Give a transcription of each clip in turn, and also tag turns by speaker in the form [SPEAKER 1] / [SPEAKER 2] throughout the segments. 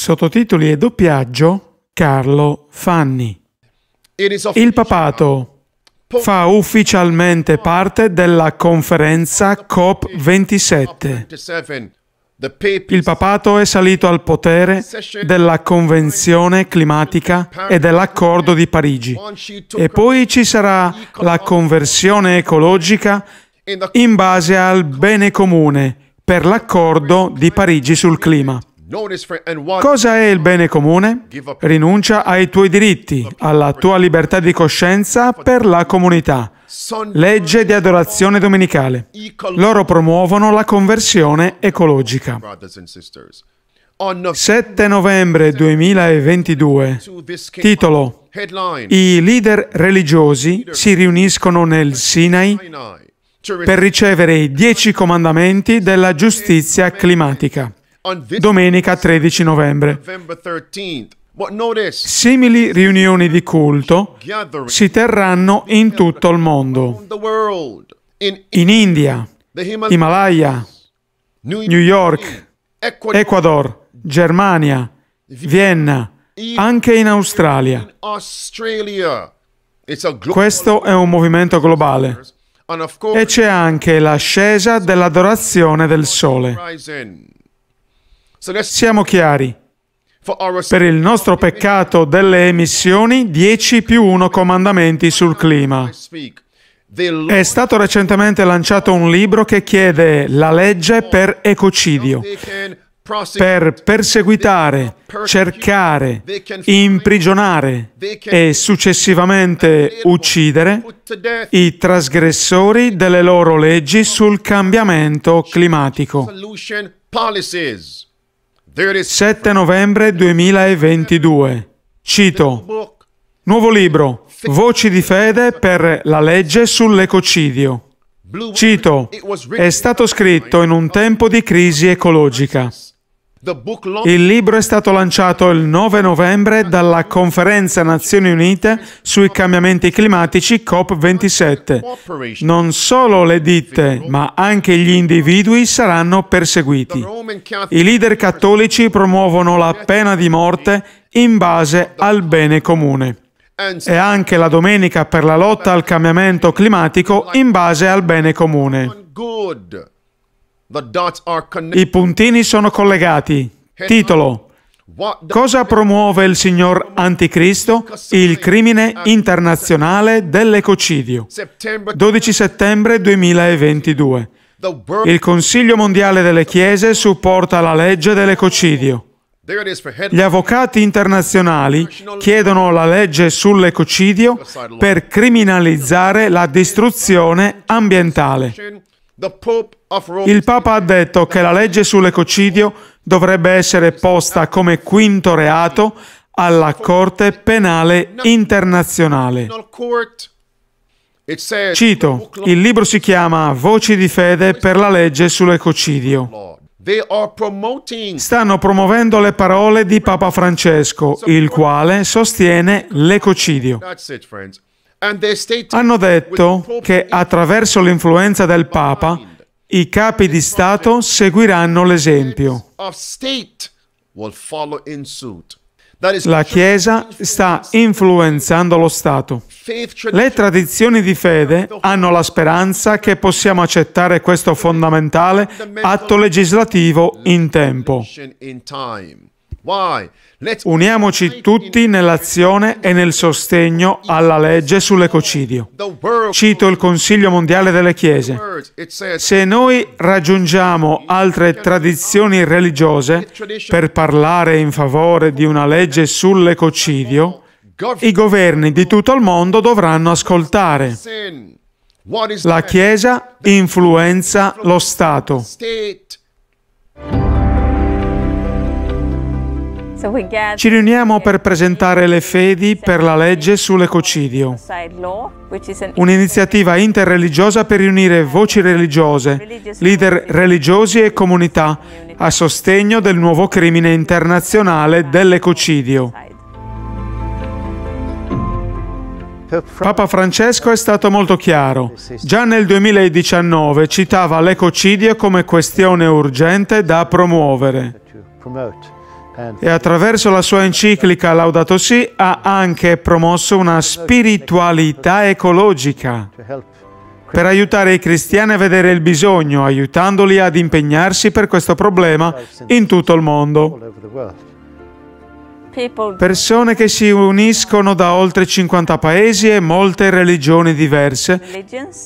[SPEAKER 1] Sottotitoli e doppiaggio Carlo Fanni. Il papato fa ufficialmente parte della conferenza COP27. Il papato è salito al potere della Convenzione climatica e dell'Accordo di Parigi e poi ci sarà la conversione ecologica in base al bene comune per l'Accordo di Parigi sul clima.
[SPEAKER 2] Cosa è il bene comune?
[SPEAKER 1] Rinuncia ai tuoi diritti, alla tua libertà di coscienza per la comunità. Legge di adorazione domenicale. Loro promuovono la conversione ecologica. 7 novembre 2022. Titolo. I leader religiosi si riuniscono nel Sinai per ricevere i dieci comandamenti della giustizia climatica domenica 13 novembre. Simili riunioni di culto si terranno in tutto il mondo, in India, Himalaya, New York, Ecuador, Germania, Vienna, anche in Australia. Questo è un movimento globale e c'è anche l'ascesa dell'adorazione del sole. Siamo chiari. Per il nostro peccato delle emissioni, 10 più 1 comandamenti sul clima. È stato recentemente lanciato un libro che chiede la legge per ecocidio, per perseguitare, cercare, imprigionare e successivamente uccidere i trasgressori delle loro leggi sul cambiamento climatico. 7 novembre 2022. Cito. Nuovo libro, Voci di fede per la legge sull'ecocidio. Cito, è stato scritto in un tempo di crisi ecologica. Il libro è stato lanciato il 9 novembre dalla Conferenza Nazioni Unite sui cambiamenti climatici COP27. Non solo le ditte, ma anche gli individui saranno perseguiti. I leader cattolici promuovono la pena di morte in base al bene comune. E anche la domenica per la lotta al cambiamento climatico in base al bene comune. I puntini sono collegati. Titolo. Cosa promuove il signor Anticristo? Il crimine internazionale dell'ecocidio. 12 settembre 2022. Il Consiglio mondiale delle Chiese supporta la legge dell'ecocidio. Gli avvocati internazionali chiedono la legge sull'ecocidio per criminalizzare la distruzione ambientale. Il Papa ha detto che la legge sull'ecocidio dovrebbe essere posta come quinto reato alla Corte penale internazionale. Cito, il libro si chiama Voci di fede per la legge sull'ecocidio. Stanno promuovendo le parole di Papa Francesco, il quale sostiene l'ecocidio. Hanno detto che attraverso l'influenza del Papa i capi di Stato seguiranno l'esempio. La Chiesa sta influenzando lo Stato. Le tradizioni di fede hanno la speranza che possiamo accettare questo fondamentale atto legislativo in tempo. Uniamoci tutti nell'azione e nel sostegno alla legge sull'ecocidio. Cito il Consiglio mondiale delle Chiese. Se noi raggiungiamo altre tradizioni religiose per parlare in favore di una legge sull'ecocidio, i governi di tutto il mondo dovranno ascoltare. La Chiesa influenza lo Stato. Ci riuniamo per presentare le fedi per la legge sull'ecocidio, un'iniziativa interreligiosa per riunire voci religiose, leader religiosi e comunità a sostegno del nuovo crimine internazionale dell'ecocidio. Papa Francesco è stato molto chiaro. Già nel 2019 citava l'ecocidio come questione urgente da promuovere e attraverso la sua enciclica Laudato Si ha anche promosso una spiritualità ecologica per aiutare i cristiani a vedere il bisogno, aiutandoli ad impegnarsi per questo problema in tutto il mondo persone che si uniscono da oltre 50 paesi e molte religioni diverse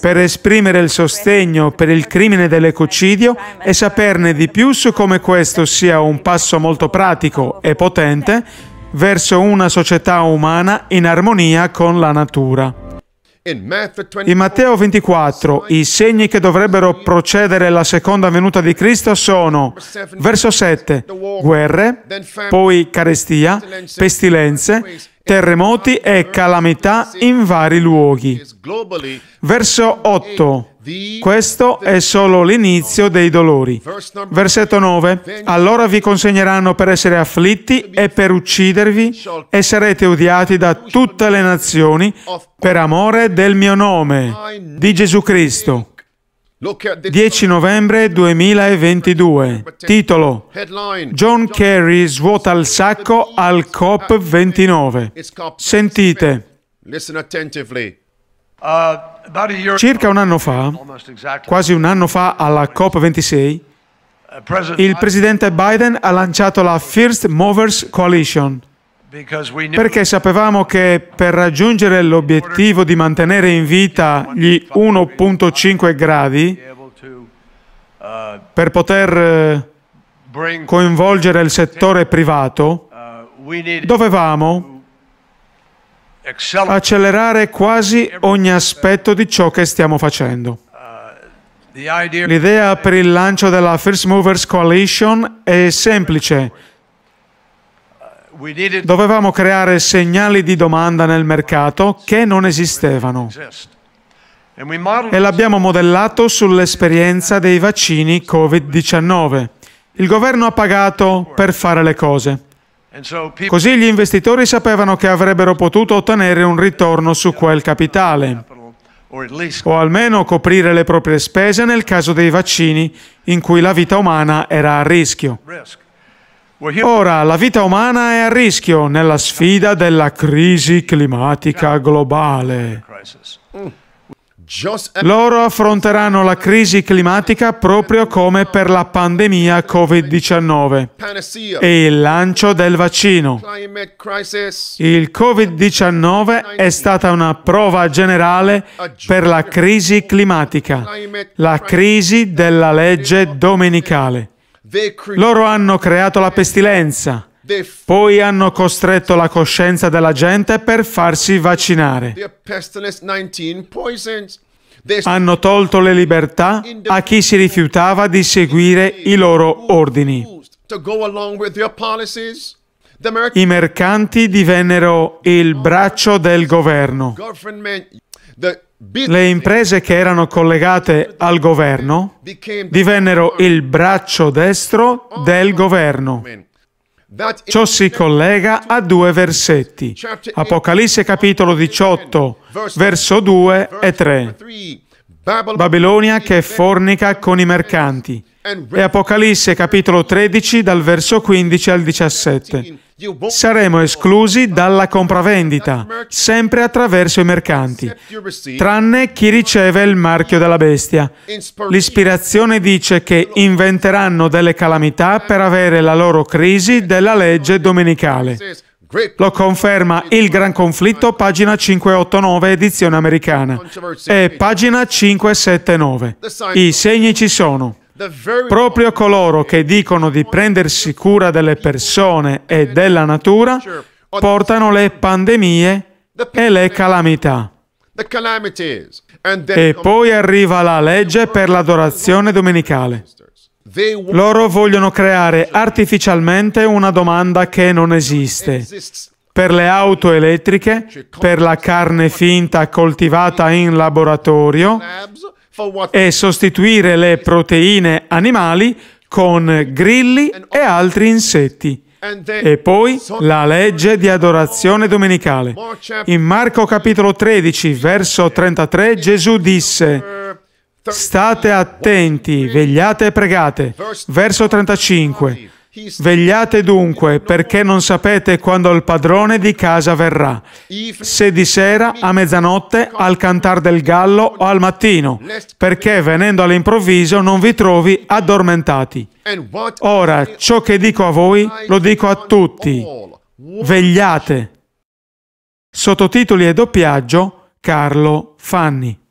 [SPEAKER 1] per esprimere il sostegno per il crimine dell'ecocidio e saperne di più su come questo sia un passo molto pratico e potente verso una società umana in armonia con la natura. In Matteo 24 i segni che dovrebbero procedere alla seconda venuta di Cristo sono, verso 7, guerre, poi carestia, pestilenze, terremoti e calamità in vari luoghi. Verso 8. Questo è solo l'inizio dei dolori. Versetto 9. Allora vi consegneranno per essere afflitti e per uccidervi e sarete odiati da tutte le nazioni per amore del mio nome, di Gesù Cristo. 10 novembre 2022. Titolo John Kerry svuota il sacco al COP29. Sentite. Uh, Circa un anno fa, quasi un anno fa alla COP26, uh, il presidente Biden ha lanciato la First Movers Coalition, perché sapevamo che per raggiungere l'obiettivo di mantenere in vita gli 1.5 gradi, uh, per poter eh, coinvolgere il settore privato, uh, dovevamo accelerare quasi ogni aspetto di ciò che stiamo facendo. Uh, L'idea per il lancio della First Movers Coalition è semplice, Dovevamo creare segnali di domanda nel mercato che non esistevano. E l'abbiamo modellato sull'esperienza dei vaccini Covid-19. Il governo ha pagato per fare le cose. Così gli investitori sapevano che avrebbero potuto ottenere un ritorno su quel capitale o almeno coprire le proprie spese nel caso dei vaccini in cui la vita umana era a rischio. Ora la vita umana è a rischio nella sfida della crisi climatica globale. Loro affronteranno la crisi climatica proprio come per la pandemia Covid-19 e il lancio del vaccino. Il Covid-19 è stata una prova generale per la crisi climatica, la crisi della legge domenicale. Loro hanno creato la pestilenza. Poi hanno costretto la coscienza della gente per farsi vaccinare. Hanno tolto le libertà a chi si rifiutava di seguire i loro ordini. I mercanti divennero il braccio del governo le imprese che erano collegate al governo divennero il braccio destro del governo. Ciò si collega a due versetti, Apocalisse capitolo 18, verso 2 e 3. Babilonia che fornica con i mercanti. E Apocalisse capitolo 13 dal verso 15 al 17. Saremo esclusi dalla compravendita, sempre attraverso i mercanti, tranne chi riceve il marchio della bestia. L'ispirazione dice che inventeranno delle calamità per avere la loro crisi della legge domenicale. Lo conferma Il Gran Conflitto, pagina 589, edizione americana, e pagina 579. I segni ci sono. Proprio coloro che dicono di prendersi cura delle persone e della natura portano le pandemie e le calamità. E poi arriva la legge per l'adorazione domenicale. Loro vogliono creare artificialmente una domanda che non esiste. Per le auto elettriche, per la carne finta coltivata in laboratorio e sostituire le proteine animali con grilli e altri insetti. E poi la legge di adorazione domenicale. In Marco capitolo 13, verso 33, Gesù disse, State attenti, vegliate e pregate. Verso 35. Vegliate dunque, perché non sapete quando il padrone di casa verrà, se di sera, a mezzanotte, al cantar del gallo o al mattino, perché venendo all'improvviso non vi trovi addormentati. Ora, ciò che dico a voi, lo dico a tutti. Vegliate. Sottotitoli e doppiaggio Carlo Fanni.